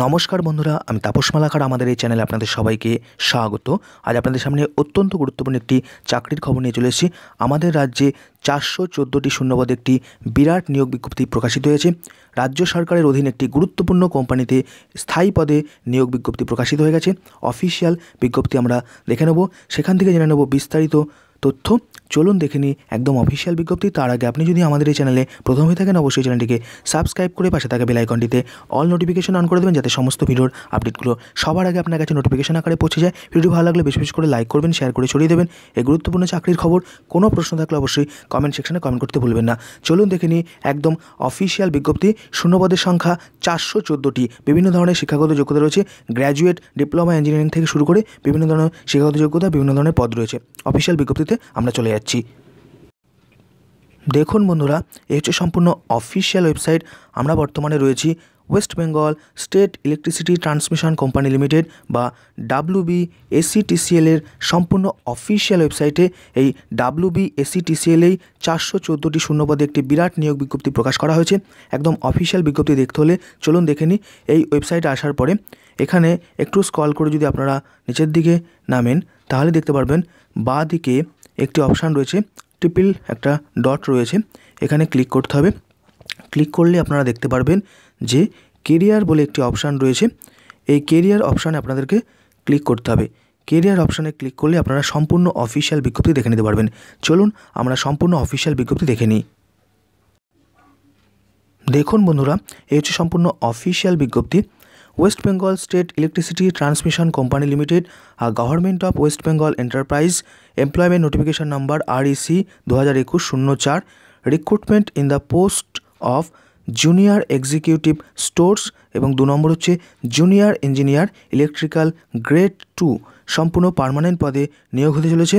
নমস্কার বন্ধুরা আমি তাপস মালাকার আমাদের এই চ্যানেলে আপনাদের সবাইকে স্বাগত আজ আপনাদের সামনে অত্যন্ত গুরুত্বপূর্ণ একটি চাকরির খবর নিয়ে চলেছি আমাদের রাজ্যে চারশো চোদ্দোটি শূন্যপদে একটি বিরাট নিয়োগ বিজ্ঞপ্তি প্রকাশিত হয়েছে রাজ্য সরকারের অধীন একটি গুরুত্বপূর্ণ কোম্পানিতে স্থায়ী পদে নিয়োগ বিজ্ঞপ্তি প্রকাশিত হয়ে গেছে অফিসিয়াল বিজ্ঞপ্তি আমরা দেখে নেব সেখান থেকে জেনে নেব বিস্তারিত তথ্য চলুন দেখে নিই একদম অফিসিয়াল বিজ্ঞপ্তি তার আগে আপনি যদি আমাদের এই চ্যানেলে প্রথম হয়ে থাকেন অবশ্যই চ্যানেলটিকে সাবস্ক্রাইব করে পাশে থাকা বেলাইকনটিতে অল নোটিফিকেশন অন করে দেবেন যাতে সমস্ত ভিডিওর আপডেটগুলো সবার আগে আপনার কাছে নোটিফিকেশন আকারে পৌঁছে যায় ভিডিও ভালো লাগলে বেশি বেশি করে লাইক করবেন শেয়ার করে ছড়িয়ে দেবেন এই গুরুত্বপূর্ণ চাকরির খবর কোনো প্রশ্ন থাকলে অবশ্যই কমেন্ট সেকশনে কমেন্ট করতে ভুলবেন না চলুন দেখে নিই একদম অফিসিয়াল বিজ্ঞপ্তি শূন্যপদের সংখ্যা চারশো চোদ্দোটি বিভিন্ন ধরনের শিক্ষাগত যোগ্যতা রয়েছে গ্র্যাজুয়েট ডিপ্লোমা ইঞ্জিনিয়ারিং থেকে শুরু করে বিভিন্ন ধরনের শিক্ষাগত যোগ্যতা বিভিন্ন ধরনের পদ রয়েছে অফিসিয়াল বিজ্ঞপ্তিতে ভিডিওতে আমরা চলে যাচ্ছি দেখুন বন্ধুরা এই হচ্ছে সম্পূর্ণ অফিসিয়াল ওয়েবসাইট আমরা বর্তমানে রয়েছি West Bengal State Electricity Transmission Company Limited বা ডাব্লুবি এসিটিসিএলের সম্পূর্ণ অফিসিয়াল ওয়েবসাইটে এই ডাব্লুবি এসিটিসিএলেই চারশো চোদ্দোটি শূন্যপদে একটি বিরাট নিয়োগ বিজ্ঞপ্তি প্রকাশ করা হয়েছে একদম অফিসিয়াল বিজ্ঞপ্তি দেখতে হলে চলুন দেখে নিই এই ওয়েবসাইটে আসার পরে এখানে একটু স্কল করে যদি আপনারা নিচের দিকে নামেন তাহলে দেখতে পারবেন বা দিকে একটি অপশান রয়েছে ট্রিপল একটা ডট রয়েছে এখানে ক্লিক করতে হবে ক্লিক করলে আপনারা দেখতে পারবেন যে কেরিয়ার বলে একটি অপশান রয়েছে এই কেরিয়ার অপশানে আপনাদেরকে ক্লিক করতে হবে কেরিয়ার অপশানে ক্লিক করলে আপনারা সম্পূর্ণ অফিসিয়াল বিজ্ঞপ্তি দেখে নিতে পারবেন চলুন আমরা সম্পূর্ণ অফিসিয়াল বিজ্ঞপ্তি দেখে নিই দেখুন বন্ধুরা এই হচ্ছে সম্পূর্ণ অফিসিয়াল বিজ্ঞপ্তি West Bengal State Electricity Transmission Company Limited আর Government of West Bengal Enterprise Employment Notification Number R EC দু হাজার একুশ শূন্য চার recruitment in the post of junior executive stores এবং দু নম্বর হচ্ছে junior engineer electrical grade two সম্পূর্ণ পারমানেন্ট পদে নিয়োগ হতে চলেছে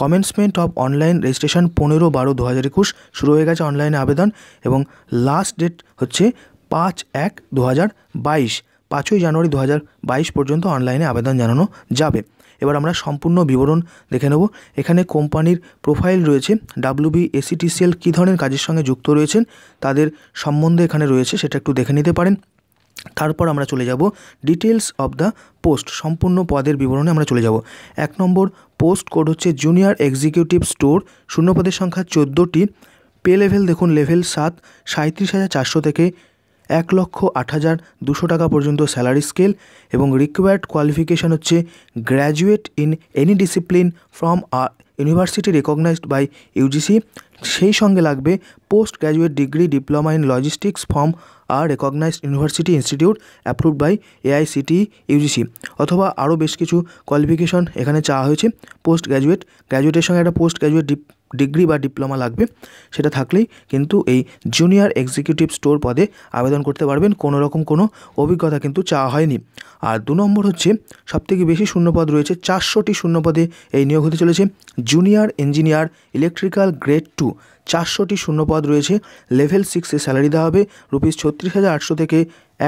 কমেন্সমেন্ট অফ অনলাইন রেজিস্ট্রেশন পনেরো বারো দু হাজার একুশ শুরু হয়ে গেছে অনলাইনে আবেদন এবং লাস্ট ডেট হচ্ছে পাঁচ এক দু হাজার বাইশ পাঁচই জানুয়ারি দু পর্যন্ত অনলাইনে আবেদন জানানো যাবে এবার আমরা সম্পূর্ণ বিবরণ দেখে নেব এখানে কোম্পানির প্রোফাইল রয়েছে বি এসিটিসিএল কী ধরনের কাজের সঙ্গে যুক্ত রয়েছেন তাদের সম্বন্ধে এখানে রয়েছে সেটা একটু দেখে নিতে পারেন তারপর আমরা চলে যাব ডিটেলস অব দ্য পোস্ট সম্পূর্ণ পদের বিবরণে আমরা চলে যাব এক নম্বর পোস্ট কোড হচ্ছে জুনিয়র এক্সিকিউটিভ স্টোর শূন্য পদের সংখ্যা চোদ্দোটি পে লেভেল দেখুন লেভেল সাত সাঁত্রিশ হাজার চারশো থেকে এক লক্ষ আট হাজার দুশো টাকা পর্যন্ত স্যালারি স্কেল এবং রিকোয়ার্ড কোয়ালিফিকেশান হচ্ছে graduate in any discipline from a university recognised by UGC সেই সঙ্গে লাগবে post graduate degree diploma in logistics from আর recognised university institute approved by AICTE UGC অথবা আরও বেশ কিছু কোয়ালিফিকেশন এখানে চাওয়া হয়েছে পোস্ট গ্র্যাজুয়েট গ্র্যাজুয়েটের সঙ্গে একটা পোস্ট গ্র্যাজুয়েট ডিগ্রি বা ডিপ্লোমা লাগবে সেটা থাকলেই কিন্তু এই জুনিয়র এক্সিকিউটিভ স্টোর পদে আবেদন করতে পারবেন কোনো রকম কোনো অভিজ্ঞতা কিন্তু চাওয়া হয়নি আর দু নম্বর হচ্ছে সবথেকে বেশি শূন্যপদ রয়েছে চারশোটি শূন্যপদে এই নিয়োগ হতে চলেছে junior engineer electrical grade two চারশোটি শূন্যপদ রয়েছে লেভেল সিক্সে স্যালারি দেওয়া হবে রুপিস ছত্রিশ হাজার আটশো থেকে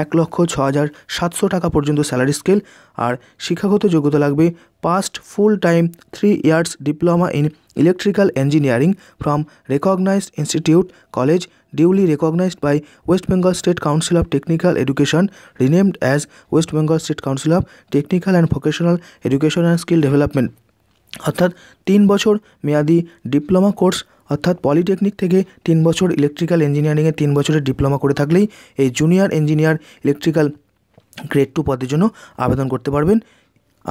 এক লক্ষ ছ হাজার সাতশো টাকা পর্যন্ত স্যালারি স্কেল আর শিক্ষাগত যোগ্যতা লাগবে passed full time three years diploma in electrical engineering from recognised institute college duly recognised by West Bengal State Council of Technical Education renamed as West Bengal State Council of Technical and Vocational Education and Skill Development অর্থাৎ তিন বছর মেয়াদি diploma course অর্থাৎ polytechnic থেকে তিন বছর electrical ইঞ্জিনিয়ারিংয়ে তিন বছরের ডিপ্লোমা করে থাকলেই এই junior engineer electrical grade two পদের জন্য আবেদন করতে পারবেন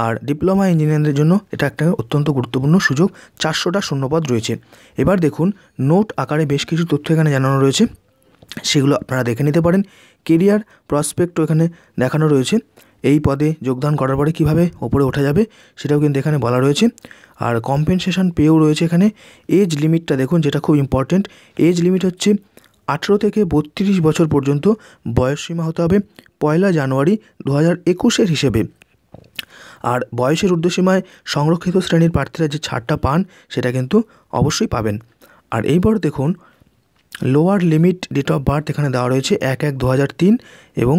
আর ডিপ্লোমা ইঞ্জিনিয়ারদের জন্য এটা একটা অত্যন্ত গুরুত্বপূর্ণ সুযোগ চারশোটা শূন্যপদ রয়েছে এবার দেখুন নোট আকারে বেশ কিছু তথ্য এখানে জানানো রয়েছে সেগুলো আপনারা দেখে নিতে পারেন কেরিয়ার প্রসপেক্টও এখানে দেখানো রয়েছে এই পদে যোগদান করার পরে কিভাবে ওপরে ওঠা যাবে সেটাও কিন্তু এখানে বলা রয়েছে আর কম্পেনসেশন পেও রয়েছে এখানে এজ লিমিটটা দেখুন যেটা খুব ইম্পর্ট্যান্ট এজ লিমিট হচ্ছে আঠেরো থেকে বত্রিশ বছর পর্যন্ত বয়সসীমা হতে হবে পয়লা জানুয়ারি দু হাজার একুশের হিসেবে আর বয়সের ঊর্ধ্বসীমায় সংরক্ষিত শ্রেণীর প্রার্থীরা যে ছাড়টা পান সেটা কিন্তু অবশ্যই পাবেন আর এইবার দেখুন lower limit date of birth এখানে দেওয়া রয়েছে এক এক দু এবং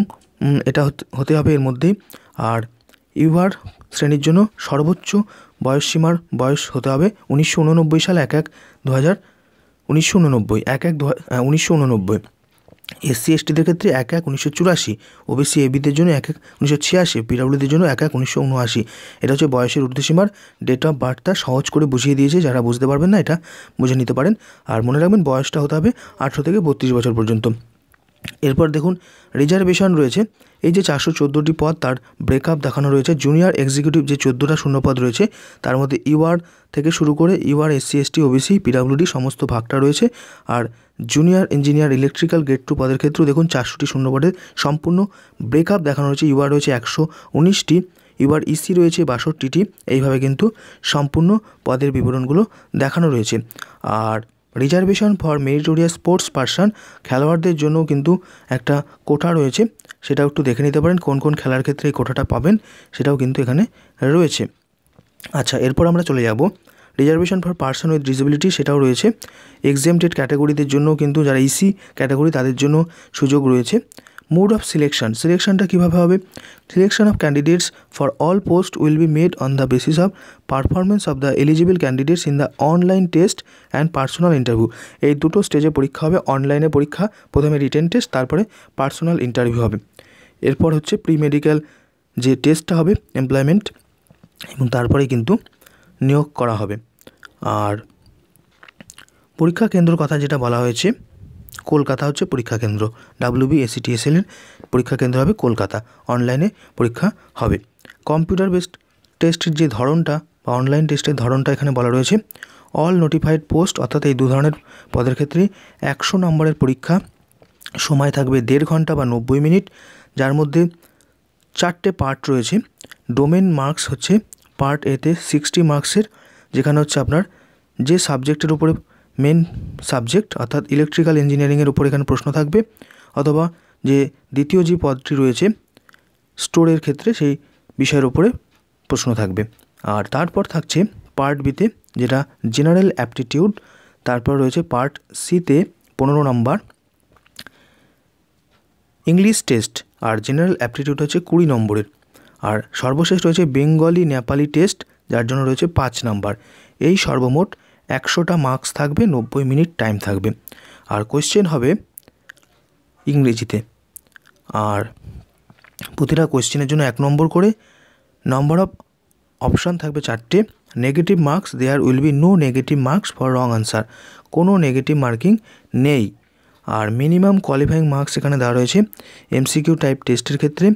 এটা হতে হবে এর মধ্যেই আর ইউভার শ্রেণীর জন্য সর্বোচ্চ বয়সসীমার বয়স হতে হবে উনিশশো সাল এক এক দু হাজার উনিশশো উননব্বই এক এক দু উনিশশো উননব্বই এসসি এসটিদের ক্ষেত্রে এক এক উনিশশো চুরাশি ওবিসি এবিদের জন্য এক এক উনিশশো ছিয়াশি পিডাব্লিউডির জন্য এক এক উনিশশো উনআশি এটা হচ্ছে বয়সের ঊর্ধ্বসীমার ডেট অফ বার্থটা সহজ করে বুঝিয়ে দিয়েছে যারা বুঝতে পারবেন না এটা বুঝে নিতে পারেন আর মনে রাখবেন বয়সটা হতে হবে আঠেরো থেকে বত্রিশ বছর পর্যন্ত এরপর দেখুন রিজার্ভেশন রয়েছে এই যে চারশো চোদ্দোটি পদ তার ব্রেকআপ দেখানো রয়েছে জুনিয়র এক্সিকিউটিভ যে চোদ্দোটা শূন্যপদ রয়েছে তার মধ্যে ইউআর থেকে শুরু করে UR SC ST OBC PWD সমস্ত ভাগটা রয়েছে আর junior engineer electrical grade two পদের ক্ষেত্রেও দেখুন চারশোটি শূন্যপদের সম্পূর্ণ ব্রেকআপ দেখানো রয়েছে ইউআর রয়েছে একশো উনিশটি ইউআর ইসি e রয়েছে বাষট্টিটি এইভাবে কিন্তু সম্পূর্ণ পদের বিবরণগুলো দেখানো রয়েছে আর reservation for meritorious sports person খেলোয়াড়দের জন্য কিন্তু একটা কোটা রয়েছে সেটাও একটু দেখে নিতে পারেন কোন কোন খেলার ক্ষেত্রে এই কোটাটা পাবেন সেটাও কিন্তু এখানে রয়েছে আচ্ছা এরপর আমরা চলে যাব reservation for person with disability সেটাও রয়েছে এক্সামটেড ক্যাটাগরিদের জন্য কিন্তু যারা ইসি e ক্যাটাগরি তাদের জন্য সুযোগ রয়েছে মোড অফ সিলেকশন সিলেকশনটা কীভাবে হবে selection of candidates for all post will be made on the basis of performance of the eligible candidates in the online test and personal interview এই দুটো স্টেজে পরীক্ষা হবে অনলাইনে পরীক্ষা প্রথমে রিটেন টেস্ট তারপরে পার্সোনাল ইন্টারভিউ হবে এরপর হচ্ছে প্রি মেডিক্যাল যে টেস্টটা হবে এমপ্লয়মেন্ট এবং তারপরে কিন্তু নিয়োগ করা হবে আর পরীক্ষা কেন্দ্র কথা যেটা বলা হয়েছে কলকাতা হচ্ছে পরীক্ষা কেন্দ্র ডাব্লিউবি এসিটিএসএলের পরীক্ষা কেন্দ্র হবে কলকাতা অনলাইনে পরীক্ষা হবে কম্পিউটার বেসড টেস্টের যে ধরনটা বা অনলাইন টেস্টের ধরনটা এখানে বলা রয়েছে অল নোটিফাইড পোস্ট অর্থাৎ এই দু ধরনের পদের ক্ষেত্রে একশো নম্বরের পরীক্ষা সময় থাকবে দেড় ঘন্টা বা নব্বই মিনিট যার মধ্যে চারটে পার্ট রয়েছে ডোমেন মার্কস হচ্ছে পার্ট এতে সিক্সটি মার্কসের যেখানে হচ্ছে আপনার যে সাবজেক্টের উপরে মেন সাবজেক্ট অর্থাৎ ইলেকট্রিক্যাল ইঞ্জিনিয়ারিংয়ের উপর এখানে প্রশ্ন থাকবে অথবা যে দ্বিতীয় যে পদটি রয়েছে স্টোরের ক্ষেত্রে সেই বিষয়ের উপরে প্রশ্ন থাকবে আর তারপর থাকছে পার্ট বিতে যেটা জেনারেল অ্যাপটিটিউড তারপর রয়েছে পার্ট সিতে পনেরো নম্বর ইংলিশ টেস্ট আর জেনারেল অ্যাপটিটিউড হচ্ছে কুড়ি নম্বরের আর সর্বশেষ রয়েছে বেঙ্গলি নেপালি টেস্ট যার জন্য রয়েছে পাঁচ নম্বর এই সর্বমোট একশোটা মার্কস থাকবে নব্বই মিনিট টাইম থাকবে আর কোয়েশ্চেন হবে ইংরেজিতে আর প্রতিটা কোয়েশ্চেনের জন্য এক নম্বর করে নম্বর অফ অপশান থাকবে চারটে negative marks there will be no negative marks for wrong answer কোনো নেগেটিভ মার্কিং নেই আর মিনিমাম কোয়ালিফাইং মার্কস এখানে দেওয়া রয়েছে এমসিকিউ টাইপ টেস্টের ক্ষেত্রে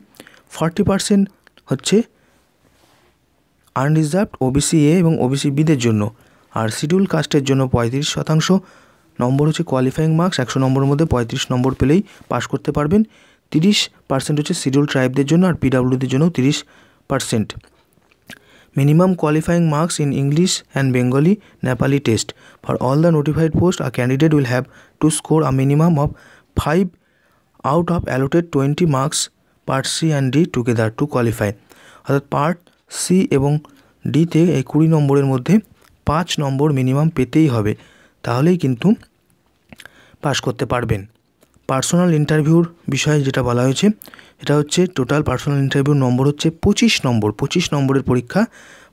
ফর্টি পার্সেন্ট হচ্ছে আনরিজার্ভড ওবিসি এ এবং ওবিসি বিদের জন্য আর শিডিউল কাস্টের জন্য পঁয়ত্রিশ শতাংশ নম্বর হচ্ছে কোয়ালিফাইং মার্কস একশো নম্বরের মধ্যে পঁয়ত্রিশ নম্বর পেলেই পাশ করতে পারবেন তিরিশ পার্সেন্ট হচ্ছে শিডিউল ট্রাইবদের জন্য আর পিডাব্লিউডির জন্য তিরিশ percent minimum qualifying marks in English and Bengali Nepali test for all the notified post a candidate will have to score a minimum of five out of allotted twenty marks part C and D together to qualify অর্থাৎ part C এবং ডিতে এই কুড়ি নম্বরের মধ্যে পাঁচ নম্বর minimum পেতেই হবে তাহলেই কিন্তু পাস করতে পারবেন পার্সোনাল ইন্টারভিউর বিষয়ে যেটা বলা হয়েছে এটা হচ্ছে টোটাল পার্সোনাল ইন্টারভিউর নম্বর হচ্ছে পঁচিশ নম্বর পঁচিশ নম্বরের পরীক্ষা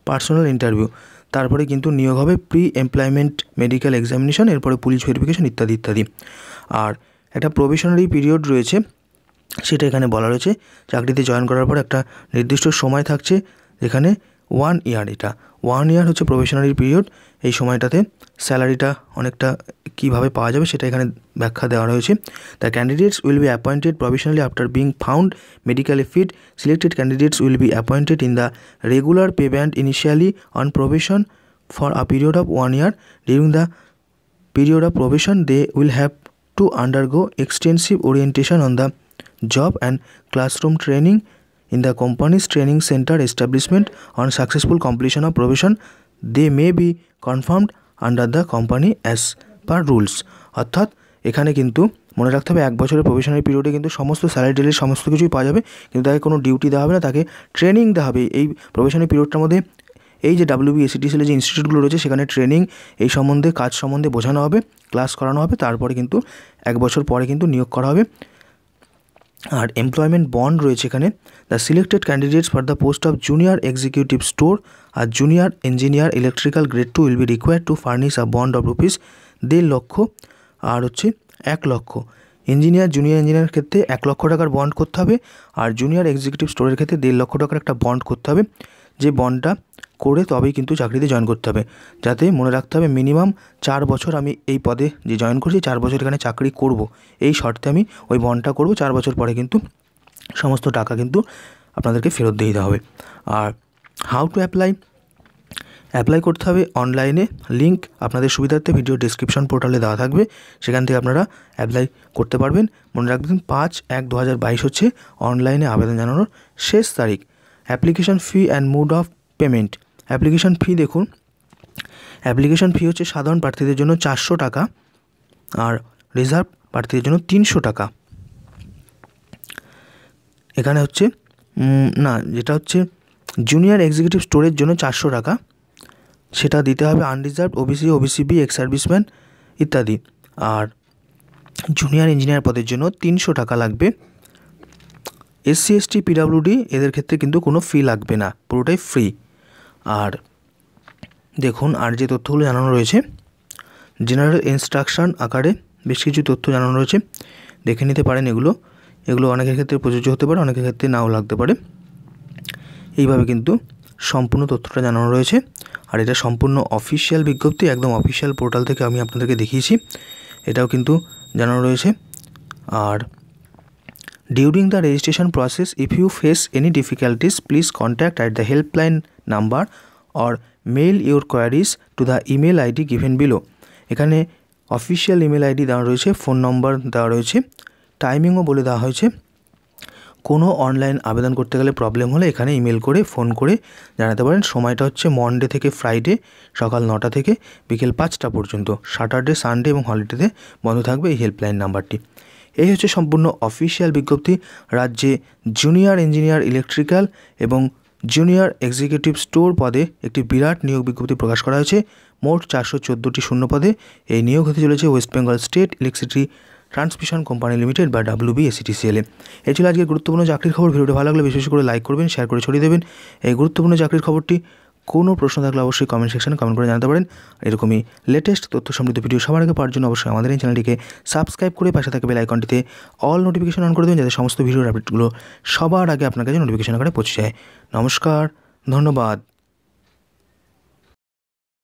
পার্সোনাল ইন্টারভিউ তারপরে কিন্তু নিয়োগ হবে প্রি এমপ্লয়মেন্ট মেডিকেল এক্সামিনেশন এরপরে পুলিশ ভেরিফিকেশন ইত্যাদি ইত্যাদি আর একটা প্রবেশনারি পিরিয়ড রয়েছে সেটা এখানে বলা রয়েছে চাকরিতে জয়েন করার পর একটা নির্দিষ্ট সময় থাকছে যেখানে ওয়ান ইয়ার এটা ওয়ান ইয়ার হচ্ছে প্রবেশনারি পিরিয়ড এই সময়টাতে স্যালারিটা অনেকটা কিভাবে পাওয়া যাবে সেটা এখানে ব্যাখ্যা দেওয়া রয়েছে the candidates will be appointed professionally after being found medically fit selected candidates will be appointed in the regular pay band initially on probation for a period of one year during the period of probation they will have to undergo extensive orientation on the job and classroom training in the company's training center establishment on successful completion of provision they may be confirmed under the company as per rules অর্থাৎ এখানে কিন্তু মনে রাখতে হবে এক বছরের provisionary পিরিয়ডে কিন্তু সমস্ত স্যালারি ডেলি সমস্ত কিছুই পাওয়া যাবে কিন্তু তাকে কোনো ডিউটি দেওয়া হবে না তাকে ট্রেনিং দেওয়া হবে এই প্রফেশনাল পিরিয়ডটার মধ্যে এই যে ডাব্লিউবিএসিটিসিএলের e যে ইনস্টিটিউটগুলো রয়েছে সেখানে ট্রেনিং এই সম্বন্ধে কাজ সম্বন্ধে বোঝানো হবে ক্লাস করানো হবে তারপরে কিন্তু এক বছর পরে কিন্তু নিয়োগ করা হবে আর এমপ্লয়মেন্ট বন্ড রয়েছে এখানে the selected candidates for the post of junior executive store আর junior engineer electrical grade two will be required to furnish a bond of rupees দেড় লক্ষ আর হচ্ছে এক লক্ষ ইঞ্জিনিয়ার জুনিয়র ইঞ্জিনিয়ার ক্ষেত্রে এক লক্ষ টাকার বন্ড করতে হবে আর জুনিয়র এক্সিকিউটিভ স্টোরের ক্ষেত্রে দেড় লক্ষ টাকার একটা বন্ড করতে হবে যে বন্ডটা করে তবেই কিন্তু চাকরিতে জয়েন করতে হবে যাতে মনে রাখতে হবে মিনিমাম চার বছর আমি এই পদে যে জয়েন করছি চার বছর এখানে চাকরি করব এই শর্তে আমি ওই বন্ডটা করব চার বছর পরে কিন্তু সমস্ত টাকা কিন্তু আপনাদেরকে ফেরত দিয়ে দিতে হবে আর হাউ টু অ্যাপ্লাই অ্যাপ্লাই করতে হবে অনলাইনে লিঙ্ক আপনাদের সুবিধার্থে ভিডিও ডিসক্রিপশন পোর্টালে দেওয়া থাকবে সেখান থেকে আপনারা অ্যাপ্লাই করতে পারবেন মনে রাখবেন পাঁচ এক দু হচ্ছে অনলাইনে আবেদন জানানোর শেষ তারিখ application fee and mode of payment application fee দেখুন অ্যাপ্লিকেশান ফি হচ্ছে সাধারণ প্রার্থীদের জন্য চারশো টাকা আর রিজার্ভ প্রার্থীদের জন্য তিনশো টাকা এখানে হচ্ছে না যেটা হচ্ছে জুনিয়র এক্সিকিউটিভ স্টোরের জন্য চারশো টাকা সেটা দিতে হবে unreserved OBC OBC B ex serviceman ইত্যাদি আর জুনিয়র ইঞ্জিনিয়ার পদের জন্য তিনশো টাকা লাগবে এসসি এসটি পিডাব্লিউডি এদের ক্ষেত্রে কিন্তু কোনো ফি লাগবে না পুরোটাই ফ্রি আর দেখুন আর যে তথ্যগুলো জানানো রয়েছে জেনারেল ইনস্ট্রাকশান আকারে বেশ কিছু তথ্য জানানো রয়েছে দেখে নিতে পারেন এগুলো এগুলো অনেকের ক্ষেত্রে প্রযোজ্য হতে পারে অনেকের ক্ষেত্রে নাও লাগতে পারে এইভাবে কিন্তু সম্পূর্ণ তথ্যটা জানানো রয়েছে আর এটা সম্পূর্ণ অফিসিয়াল বিজ্ঞপ্তি একদম অফিসিয়াল পোর্টাল থেকে আমি আপনাদেরকে দেখিয়েছি এটাও কিন্তু জানানো রয়েছে আর during the registration process if you face any difficulties please contact at the helpline number or mail your queries to the email ID given below এখানে অফিসিয়াল ইমেল আইডি দেওয়া রয়েছে ফোন নম্বর দেওয়া রয়েছে টাইমিংও বলে দেওয়া হয়েছে কোনো অনলাইন আবেদন করতে গেলে প্রবলেম হলে এখানে ইমেল করে ফোন করে জানাতে পারেন সময়টা হচ্ছে মনডে থেকে ফ্রাইডে সকাল নটা থেকে বিকেল পাঁচটা পর্যন্ত স্যাটারডে সানডে এবং হলিডেতে বন্ধ থাকবে এই হেল্পলাইন নাম্বারটি এই হচ্ছে সম্পূর্ণ অফিসিয়াল বিজ্ঞপ্তি রাজ্যে জুনিয়র ইঞ্জিনিয়ার ইলেকট্রিক্যাল এবং জুনিয়র এক্সিকিউটিভ স্টোর পদে একটি বিরাট নিয়োগ বিজ্ঞপ্তি প্রকাশ করা হয়েছে মোট চারশো চোদ্দোটি শূন্য পদে এই নিয়োগ হতে চলেছে West Bengal State Electricity Transmission Company Limited বা ডাব্লু সি এই ছিল আজকে গুরুত্বপূর্ণ চাকরির খবর ভিডিওটি ভালো লাগলে বিশেষ করে লাইক করবেন শেয়ার করে ছড়িয়ে দেবেন এই গুরুত্বপূর্ণ চাকরির খবরটি কোনো প্রশ্ন থাকলে অবশ্যই কমেন্ট সেকশনে কমেন্ট করে জানাতে পারেন এরকমই লেটেস্ট তথ্য সমৃদ্ধ ভিডিও সবার আগে পাওয়ার জন্য অবশ্যই আমাদের এই চ্যানেলটিকে সাবস্ক্রাইব করে পাশে থাকবে লাইকনটিতে আইকনটিতে অল নোটিফিকেশন অন করে দেবেন যাতে সমস্ত ভিডিওর আপডেটগুলো সবার আগে আপনার কাছে নোটিফিকেশন করে পৌঁছে যায় নমস্কার ধন্যবাদ